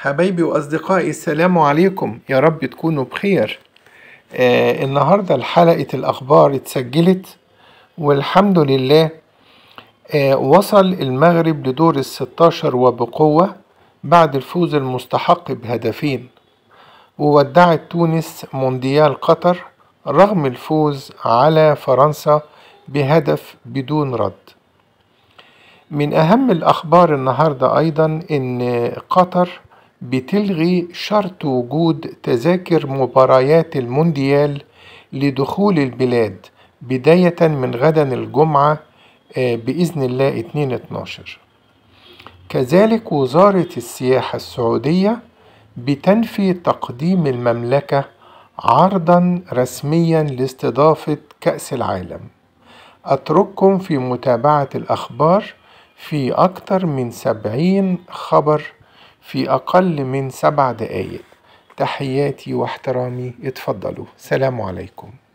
حبايبي وأصدقائي السلام عليكم يا رب تكونوا بخير آه النهاردة الحلقة الأخبار اتسجلت والحمد لله آه وصل المغرب لدور الستاشر وبقوة بعد الفوز المستحق بهدفين وودعت تونس مونديال قطر رغم الفوز على فرنسا بهدف بدون رد من أهم الأخبار النهاردة أيضا أن قطر بتلغي شرط وجود تذاكر مباريات المونديال لدخول البلاد بداية من غدا الجمعة آه، بإذن الله 2 12 كذلك وزارة السياحة السعودية بتنفي تقديم المملكة عرضا رسميا لاستضافة كأس العالم أترككم في متابعة الأخبار في أكثر من سبعين خبر في أقل من سبع دقايق تحياتي واحترامي اتفضلوا سلام عليكم